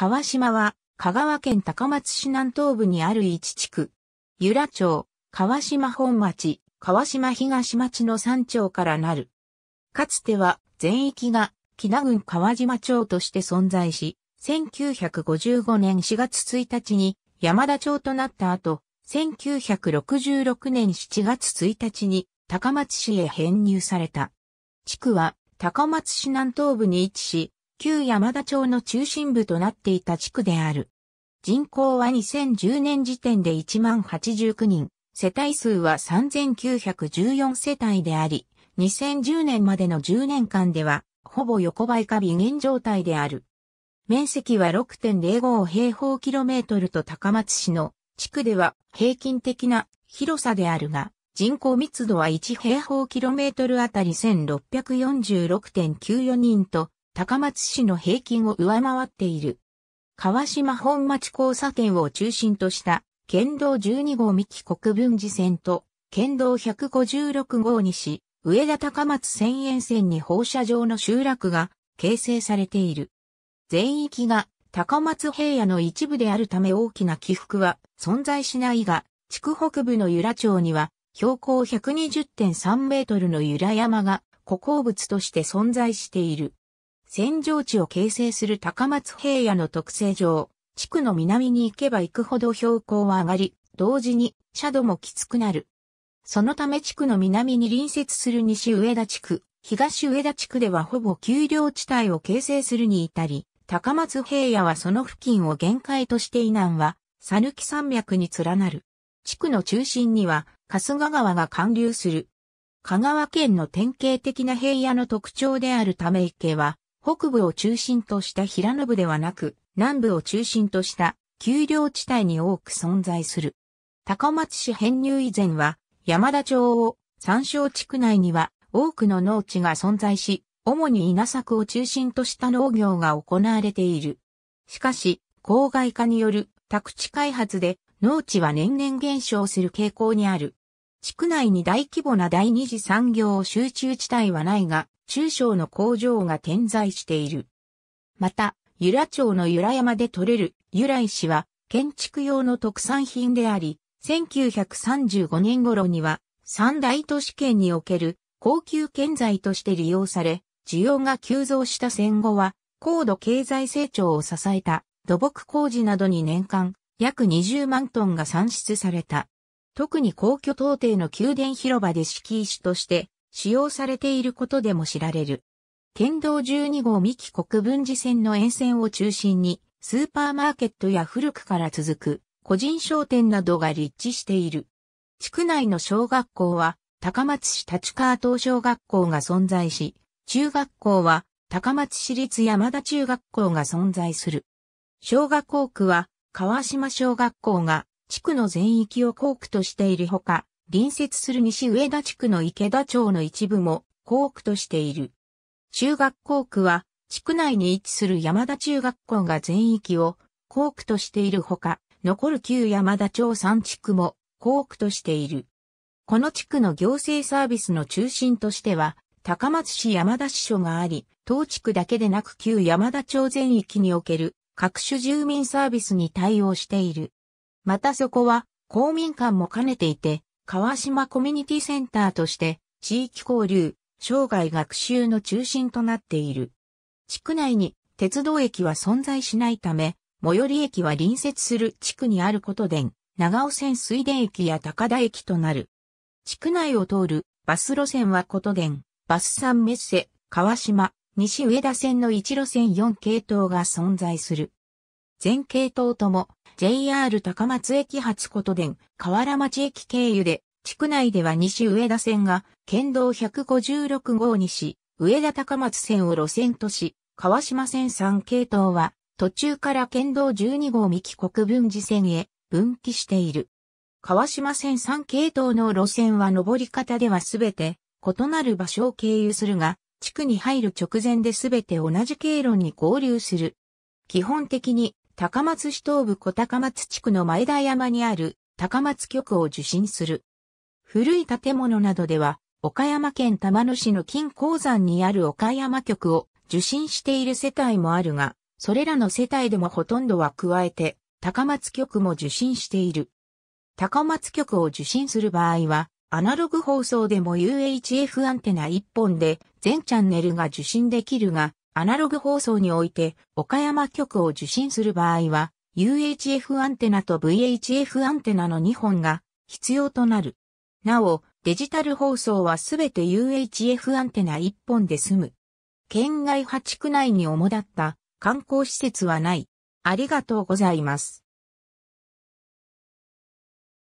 川島は、香川県高松市南東部にある一地区。由良町、川島本町、川島東町の3町からなる。かつては、全域が、木名郡川島町として存在し、1955年4月1日に山田町となった後、1966年7月1日に高松市へ編入された。地区は高松市南東部に位置し、旧山田町の中心部となっていた地区である。人口は2010年時点で1万89人、世帯数は3914世帯であり、2010年までの10年間では、ほぼ横ばいか微減状態である。面積は6.05平方キロメートルと高松市の地区では平均的な広さであるが、人口密度は1平方キロメートルあたり1646.94人と高松市の平均を上回っている。川島本町交差点を中心とした県道12号三木国分寺線と県道156号西上田高松千円線に放射状の集落が形成されている。全域が高松平野の一部であるため大きな起伏は存在しないが、地区北部の由良町には標高120.3メートルの由良山が古鉱物として存在している。扇状地を形成する高松平野の特性上、地区の南に行けば行くほど標高は上がり、同時に斜度もきつくなる。そのため地区の南に隣接する西上田地区、東上田地区ではほぼ丘陵地帯を形成するに至り、高松平野はその付近を限界として以南は、讃岐山脈に連なる。地区の中心には、春日川が貫流する。香川県の典型的な平野の特徴であるため池は、北部を中心とした平野部ではなく、南部を中心とした丘陵地帯に多く存在する。高松市編入以前は、山田町を山椒地区内には多くの農地が存在し、主に稲作を中心とした農業が行われている。しかし、郊外化による宅地開発で農地は年々減少する傾向にある。地区内に大規模な第二次産業集中地帯はないが、中小の工場が点在している。また、由良町の由良山で採れる由良石は建築用の特産品であり、1935年頃には三大都市圏における高級建材として利用され、需要が急増した戦後は高度経済成長を支えた土木工事などに年間約20万トンが産出された。特に皇居東帝の宮殿広場で敷石として使用されていることでも知られる。県道12号三木国分寺線の沿線を中心に、スーパーマーケットや古くから続く個人商店などが立地している。地区内の小学校は、高松市立川東小学校が存在し、中学校は高松市立山田中学校が存在する。小学校区は川島小学校が地区の全域を校区としているほか、隣接する西上田地区の池田町の一部も校区としている。中学校区は、地区内に位置する山田中学校が全域を校区としているほか、残る旧山田町3地区も校区としている。この地区の行政サービスの中心としては、高松市山田支所があり、当地区だけでなく旧山田町全域における各種住民サービスに対応している。またそこは公民館も兼ねていて、川島コミュニティセンターとして地域交流、生涯学習の中心となっている。地区内に鉄道駅は存在しないため、最寄り駅は隣接する地区にあることで、長尾線水田駅や高田駅となる。地区内を通るバス路線はことで、バス3メッセ、川島、西上田線の1路線4系統が存在する。全系統とも JR 高松駅発琴電河原町駅経由で、地区内では西上田線が県道156号西上田高松線を路線とし、川島線3系統は途中から県道12号三木国分寺線へ分岐している。川島線3系統の路線は上り方ではすべて異なる場所を経由するが、地区に入る直前ですべて同じ経路に合流する。基本的に高松市東部小高松地区の前田山にある高松局を受信する。古い建物などでは、岡山県玉野市の金鉱山にある岡山局を受信している世帯もあるが、それらの世帯でもほとんどは加えて、高松局も受信している。高松局を受信する場合は、アナログ放送でも UHF アンテナ1本で全チャンネルが受信できるが、アナログ放送において、岡山局を受信する場合は、UHF アンテナと VHF アンテナの2本が必要となる。なお、デジタル放送はすべて UHF アンテナ1本で済む。県外8区内に主だった観光施設はない。ありがとうございます。